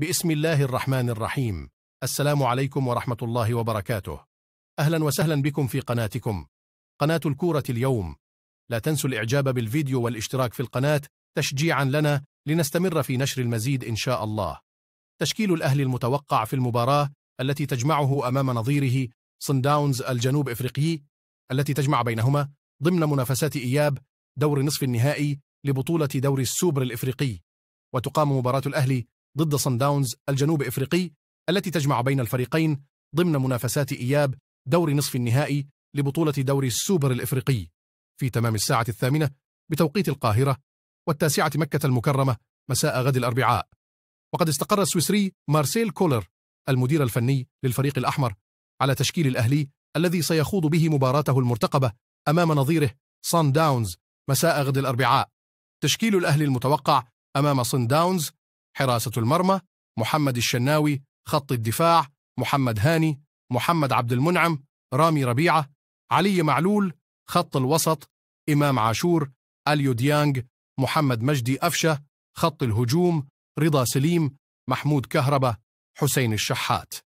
بسم الله الرحمن الرحيم السلام عليكم ورحمة الله وبركاته أهلا وسهلا بكم في قناتكم قناة الكورة اليوم لا تنسوا الإعجاب بالفيديو والاشتراك في القناة تشجيعا لنا لنستمر في نشر المزيد إن شاء الله تشكيل الأهلي المتوقع في المباراة التي تجمعه أمام نظيره داونز الجنوب إفريقي التي تجمع بينهما ضمن منافسات إياب دور نصف النهائي لبطولة دوري السوبر الإفريقي وتقام مباراة الأهلي ضد صن داونز الجنوب إفريقي التي تجمع بين الفريقين ضمن منافسات إياب دور نصف النهائي لبطولة دوري السوبر الإفريقي في تمام الساعة الثامنة بتوقيت القاهرة والتاسعة مكة المكرمة مساء غد الأربعاء وقد استقر السويسري مارسيل كولر المدير الفني للفريق الأحمر على تشكيل الأهلي الذي سيخوض به مباراته المرتقبة أمام نظيره صن داونز مساء غد الأربعاء تشكيل الأهلي المتوقع أمام صن داونز حراسة المرمى محمد الشناوي خط الدفاع محمد هاني محمد عبد المنعم رامي ربيعة علي معلول خط الوسط إمام عاشور أليو ديانج محمد مجدي أفشة خط الهجوم رضا سليم محمود كهربة حسين الشحات